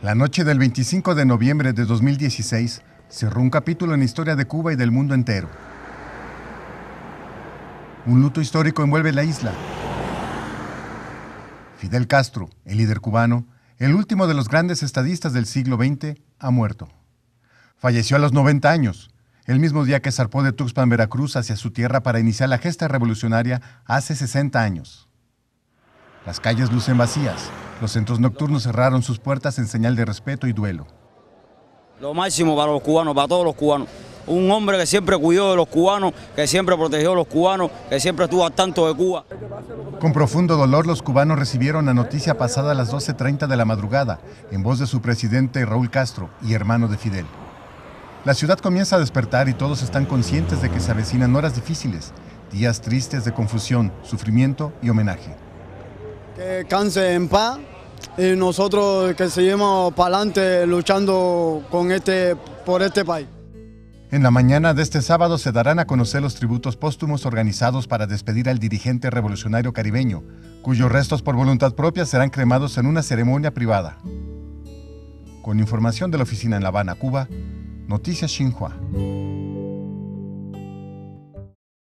La noche del 25 de noviembre de 2016 cerró un capítulo en la historia de Cuba y del mundo entero. Un luto histórico envuelve la isla. Fidel Castro, el líder cubano, el último de los grandes estadistas del siglo XX, ha muerto. Falleció a los 90 años, el mismo día que zarpó de Tuxpan, Veracruz, hacia su tierra para iniciar la gesta revolucionaria hace 60 años. Las calles lucen vacías, los centros nocturnos cerraron sus puertas en señal de respeto y duelo. Lo máximo para los cubanos, para todos los cubanos. Un hombre que siempre cuidó de los cubanos, que siempre protegió a los cubanos, que siempre estuvo a tanto de Cuba. Con profundo dolor, los cubanos recibieron la noticia pasada a las 12.30 de la madrugada, en voz de su presidente Raúl Castro y hermano de Fidel. La ciudad comienza a despertar y todos están conscientes de que se avecinan horas difíciles, días tristes de confusión, sufrimiento y homenaje. Que canse en paz y nosotros que seguimos para adelante luchando con este, por este país. En la mañana de este sábado se darán a conocer los tributos póstumos organizados para despedir al dirigente revolucionario caribeño, cuyos restos por voluntad propia serán cremados en una ceremonia privada. Con información de la oficina en La Habana, Cuba, Noticias Xinhua.